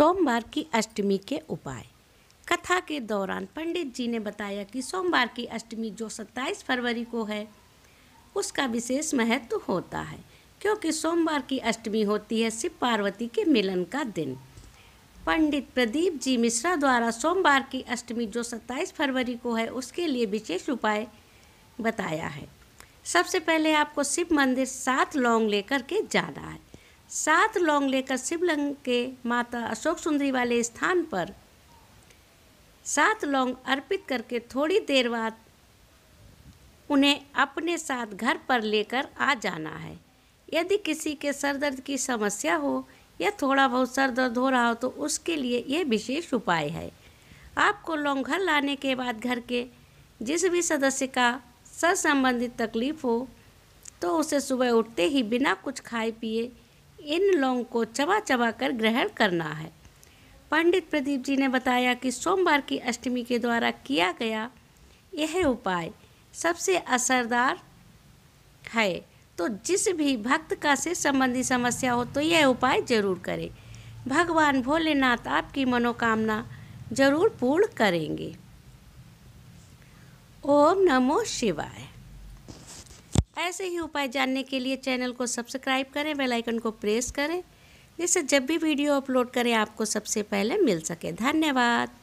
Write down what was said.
सोमवार की अष्टमी के उपाय कथा के दौरान पंडित जी ने बताया कि सोमवार की अष्टमी जो 27 फरवरी को है उसका विशेष महत्व होता है क्योंकि सोमवार की अष्टमी होती है शिव पार्वती के मिलन का दिन पंडित प्रदीप जी मिश्रा द्वारा सोमवार की अष्टमी जो 27 फरवरी को है उसके लिए विशेष उपाय बताया है सबसे पहले आपको शिव मंदिर सात लौंग लेकर के जाना है सात लौंग लेकर शिवलिंग के माता अशोक सुंदरी वाले स्थान पर सात लौंग अर्पित करके थोड़ी देर बाद उन्हें अपने साथ घर पर लेकर आ जाना है यदि किसी के सर दर्द की समस्या हो या थोड़ा बहुत सर दर्द हो रहा हो तो उसके लिए ये विशेष उपाय है आपको लौंग घर लाने के बाद घर के जिस भी सदस्य का सर संबंधित तकलीफ हो तो उसे सुबह उठते ही बिना कुछ खाए पिए इन लौंग को चबा चबा कर ग्रहण करना है पंडित प्रदीप जी ने बताया कि सोमवार की अष्टमी के द्वारा किया गया यह उपाय सबसे असरदार है तो जिस भी भक्त का से संबंधी समस्या हो तो यह उपाय जरूर करें भगवान भोलेनाथ आपकी मनोकामना जरूर पूर्ण करेंगे ओम नमो शिवाय ऐसे ही उपाय जानने के लिए चैनल को सब्सक्राइब करें बेल आइकन को प्रेस करें जिससे जब भी वीडियो अपलोड करें आपको सबसे पहले मिल सके धन्यवाद